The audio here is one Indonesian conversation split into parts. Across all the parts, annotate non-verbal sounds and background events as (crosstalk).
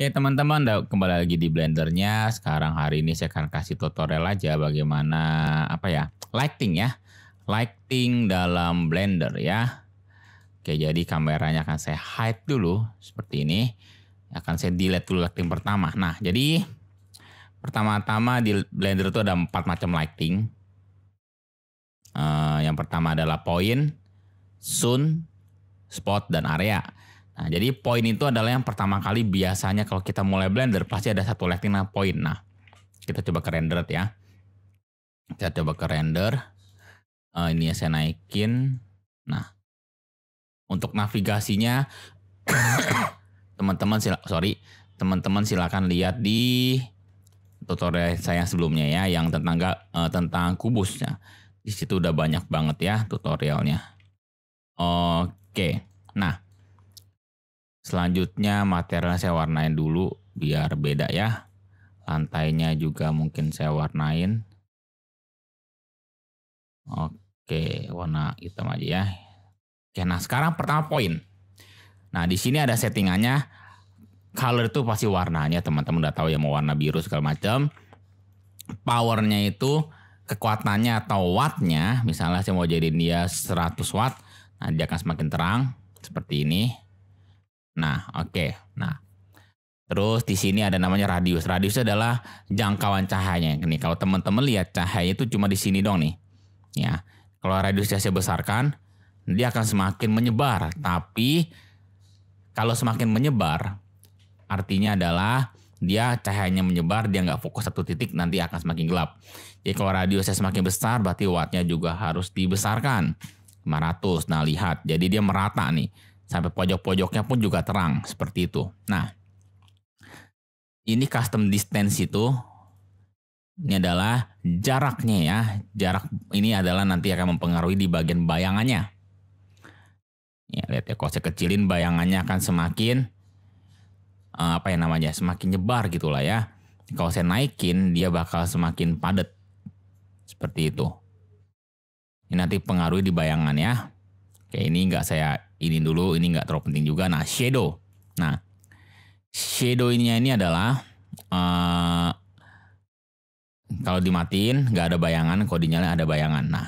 Oke ya, teman-teman, kembali lagi di blendernya. Sekarang hari ini saya akan kasih tutorial aja bagaimana apa ya lighting ya, lighting dalam blender ya. Oke jadi kameranya akan saya hide dulu seperti ini. Akan saya delete dulu lighting pertama. Nah jadi pertama-tama di blender itu ada empat macam lighting. Uh, yang pertama adalah point, sun, spot dan area. Nah, jadi poin itu adalah yang pertama kali biasanya kalau kita mulai blender pasti ada satu lighting nah poin. Nah, kita coba ke render ya. Kita coba ke render. Uh, ini ya saya naikin. Nah, untuk navigasinya (coughs) teman-teman sila, sorry teman-teman silakan lihat di tutorial saya sebelumnya ya yang tentang uh, tentang kubusnya. Di situ udah banyak banget ya tutorialnya. Oke. Nah, Selanjutnya materialnya saya warnain dulu biar beda ya. Lantainya juga mungkin saya warnain. Oke, warna hitam aja ya. Oke, nah sekarang pertama poin. Nah, di sini ada settingannya. Color itu pasti warnanya, teman-teman udah tahu ya mau warna biru segala macam. Powernya itu kekuatannya atau wattnya, misalnya saya mau jadiin dia 100 watt, nah dia akan semakin terang seperti ini. Nah, oke. Okay. Nah, terus di sini ada namanya radius. Radius adalah jangkauan cahayanya. Ini kalau teman-teman lihat cahayanya itu cuma di sini dong nih. Ya, kalau radiusnya saya besarkan, dia akan semakin menyebar. Tapi kalau semakin menyebar, artinya adalah dia cahayanya menyebar, dia nggak fokus satu titik, nanti akan semakin gelap. Jadi kalau radiusnya semakin besar, berarti wattnya juga harus dibesarkan. 500, nah lihat, jadi dia merata nih sampai pojok-pojoknya pun juga terang seperti itu. Nah, ini custom distance itu ini adalah jaraknya ya. Jarak ini adalah nanti akan mempengaruhi di bagian bayangannya. Ya, lihat ya kalau saya kecilin bayangannya akan semakin eh, apa ya namanya? semakin nyebar gitulah ya. Kalau saya naikin dia bakal semakin padat. Seperti itu. Ini nanti pengaruhi di bayangan ya. Oke, ini nggak saya ini dulu ini nggak terlalu penting juga nah shadow nah shadow ini ini adalah uh, kalau dimatiin nggak ada bayangan kalau dinyalain ada bayangan nah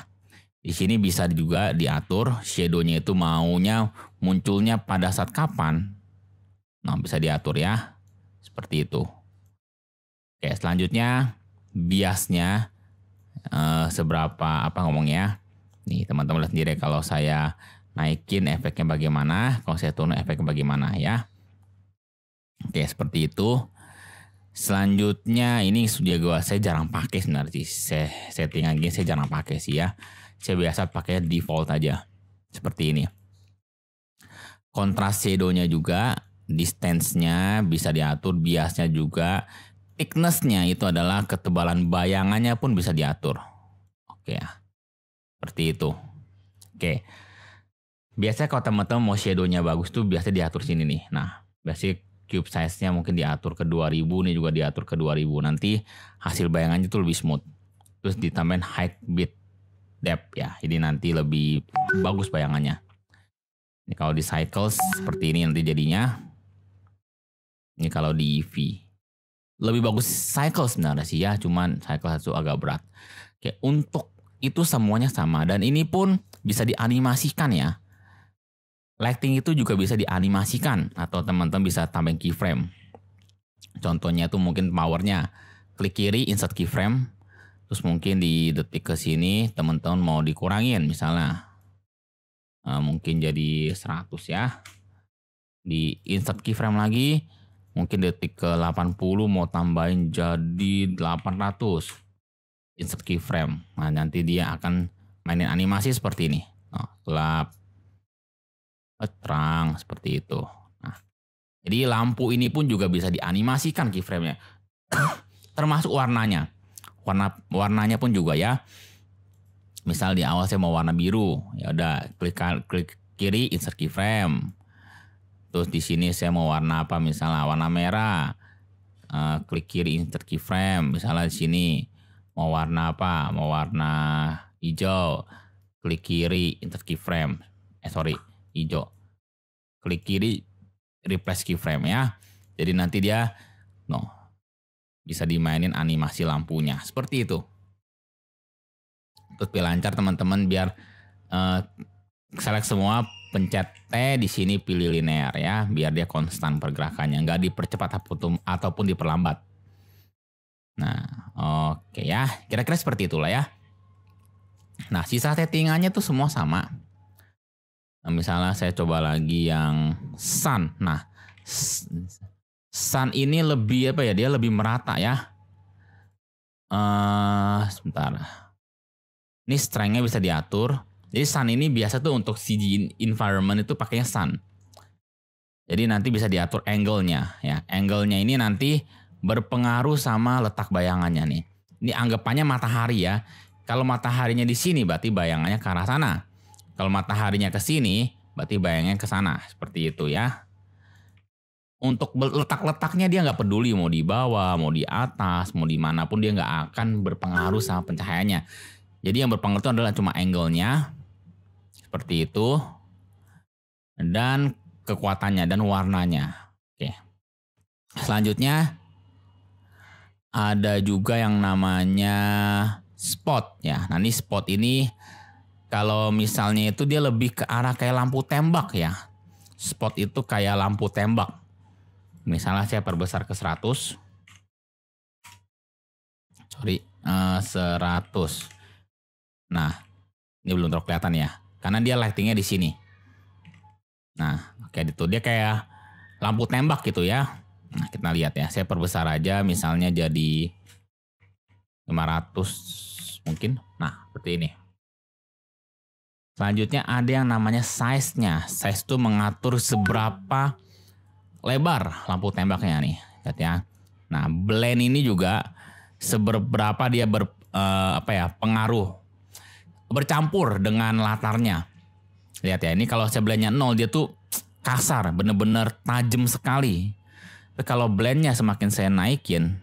di sini bisa juga diatur shadownya itu maunya munculnya pada saat kapan nah bisa diatur ya seperti itu oke selanjutnya biasnya uh, seberapa apa ngomongnya nih teman-teman lihat sendiri kalau saya naikin efeknya bagaimana, kalau saya turun efeknya bagaimana ya. Oke, seperti itu. Selanjutnya ini sudah gua saya jarang pakai sebenarnya sih. Saya Settingan gini saya jarang pakai sih ya. Saya biasa pakai default aja. Seperti ini. Kontras shadow-nya juga, distance-nya bisa diatur, biasnya juga, thickness-nya itu adalah ketebalan bayangannya pun bisa diatur. Oke ya. Seperti itu. Oke biasanya kalau teman-teman mau shadownya bagus tuh biasanya diatur sini nih. Nah, basic cube size-nya mungkin diatur ke 2000 nih juga diatur ke 2000. Nanti hasil bayangannya tuh lebih smooth. Terus ditambahin height bit depth ya. Jadi nanti lebih bagus bayangannya. Ini kalau di cycles seperti ini nanti jadinya. Ini kalau di EV. Lebih bagus cycle sebenarnya sih ya, cuman cycle itu agak berat. Oke, untuk itu semuanya sama dan ini pun bisa dianimasikan ya Lighting itu juga bisa dianimasikan atau teman-teman bisa tambahin keyframe. Contohnya itu mungkin powernya. Klik kiri insert keyframe. Terus mungkin di detik ke sini teman-teman mau dikurangin misalnya. Eh, mungkin jadi 100 ya. Di insert keyframe lagi. Mungkin detik ke 80 mau tambahin jadi 800 insert keyframe. Nah, nanti dia akan mainin animasi seperti ini. Nah, terang seperti itu. Nah, jadi lampu ini pun juga bisa dianimasikan keyframe-nya. (coughs) Termasuk warnanya. Warna warnanya pun juga ya. Misal di awal saya mau warna biru, ya udah klik kan, klik kiri insert keyframe. Terus di sini saya mau warna apa misalnya warna merah. Uh, klik kiri insert keyframe misalnya di sini mau warna apa mau warna hijau klik kiri insert keyframe eh sorry hijau. Klik kiri refresh keyframe ya. Jadi nanti dia no bisa dimainin animasi lampunya seperti itu. Terus pilih lancar teman-teman biar uh, select semua pencet T di sini pilih linear ya biar dia konstan pergerakannya nggak dipercepat ataupun diperlambat. Nah, oke okay ya. Kira-kira seperti itulah ya. Nah, sisa settingannya tuh semua sama. Nah, misalnya saya coba lagi yang sun. Nah, sun ini lebih apa ya? Dia lebih merata ya. Uh, sebentar. Ini strength-nya bisa diatur. Jadi sun ini biasa tuh untuk CG environment itu pakainya sun. Jadi nanti bisa diatur angle-nya ya. Angle-nya ini nanti berpengaruh sama letak bayangannya nih. Ini anggapannya matahari ya. Kalau mataharinya di sini berarti bayangannya ke arah sana. Kalau mataharinya ke sini, berarti bayangnya ke sana seperti itu ya. Untuk letak-letaknya dia nggak peduli mau di bawah, mau di atas, mau di manapun dia nggak akan berpengaruh sama pencahayaannya. Jadi yang berpengaruh itu adalah cuma angle-nya seperti itu dan kekuatannya dan warnanya. Oke. Selanjutnya ada juga yang namanya spot ya. Nah, ini spot ini kalau misalnya itu dia lebih ke arah kayak lampu tembak ya. Spot itu kayak lampu tembak. Misalnya saya perbesar ke 100. Sorry, uh, eh, 100. Nah, ini belum terlalu ya. Karena dia lightingnya di sini. Nah, kayak itu. Dia kayak lampu tembak gitu ya. Nah, kita lihat ya. Saya perbesar aja misalnya jadi 500 mungkin. Nah, seperti ini. Selanjutnya ada yang namanya size-nya. Size itu mengatur seberapa lebar lampu tembaknya nih, lihat ya. Nah, blend ini juga seberapa dia ber uh, apa ya, pengaruh bercampur dengan latarnya. Lihat ya, ini kalau saya blendnya nol dia tuh kasar, bener-bener tajam sekali. Tapi kalau blendnya semakin saya naikin,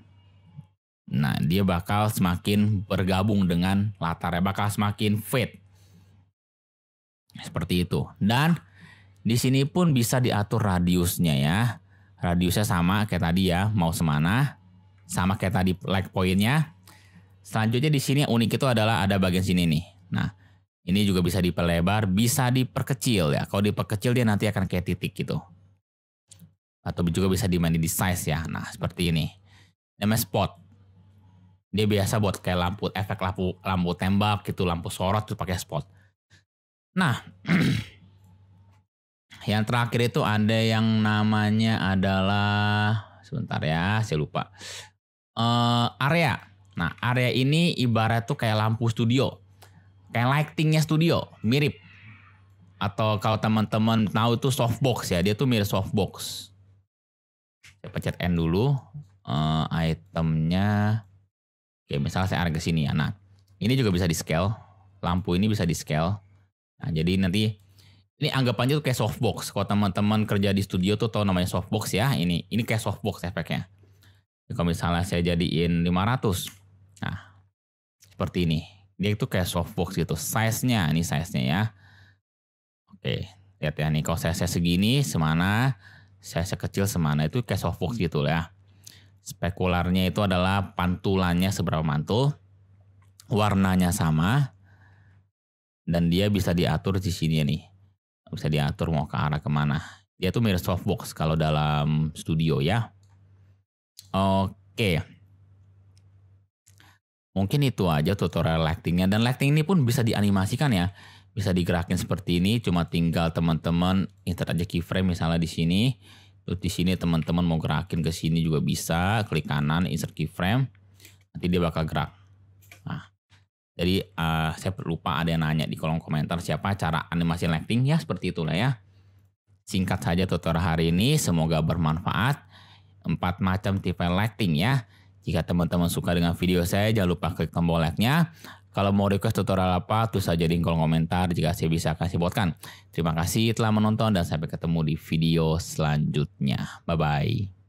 nah dia bakal semakin bergabung dengan latarnya, bakal semakin fade seperti itu. Dan di sini pun bisa diatur radiusnya ya. Radiusnya sama kayak tadi ya, mau semana. Sama kayak tadi like pointnya Selanjutnya di sini unik itu adalah ada bagian sini nih. Nah, ini juga bisa diperlebar, bisa diperkecil ya. Kalau diperkecil dia nanti akan kayak titik gitu. Atau juga bisa dimandi di size ya. Nah, seperti ini. Namanya spot. Dia biasa buat kayak lampu, efek lampu lampu tembak gitu, lampu sorot tuh pakai spot Nah, (clears throat) yang terakhir itu ada yang namanya adalah sebentar ya, saya lupa. Uh, area. Nah, area ini ibarat tuh kayak lampu studio. Kayak lightingnya studio, mirip. Atau kalau teman-teman tahu itu softbox ya, dia tuh mirip softbox. Saya pencet N dulu. Uh, itemnya, oke misalnya saya arah ke sini ya. Nah, ini juga bisa di scale. Lampu ini bisa di scale Nah, jadi nanti ini anggapannya tuh kayak softbox. Kalau teman-teman kerja di studio tuh tahu namanya softbox ya. Ini ini kayak softbox efeknya. Jadi, kalau misalnya saya jadiin 500. Nah, seperti ini. Dia itu kayak softbox gitu. Size-nya, ini size-nya ya. Oke, lihat ya nih. Kalau saya, saya segini, semana. Saya, sekecil kecil, semana. Itu kayak softbox gitu ya. Spekularnya itu adalah pantulannya seberapa mantul. Warnanya sama dan dia bisa diatur di sini ya nih bisa diatur mau ke arah kemana dia tuh mirip softbox kalau dalam studio ya oke mungkin itu aja tutorial lightingnya dan lighting ini pun bisa dianimasikan ya bisa digerakin seperti ini cuma tinggal teman-teman insert aja keyframe misalnya di sini di sini teman-teman mau gerakin ke sini juga bisa klik kanan insert keyframe nanti dia bakal gerak nah jadi uh, saya lupa ada yang nanya di kolom komentar siapa cara animasi lighting ya seperti itulah ya. Singkat saja tutorial hari ini semoga bermanfaat. Empat macam tipe lighting ya. Jika teman-teman suka dengan video saya jangan lupa klik tombol like-nya. Kalau mau request tutorial apa, tulis saja di kolom komentar jika saya bisa kasih buatkan. Terima kasih telah menonton dan sampai ketemu di video selanjutnya. Bye-bye.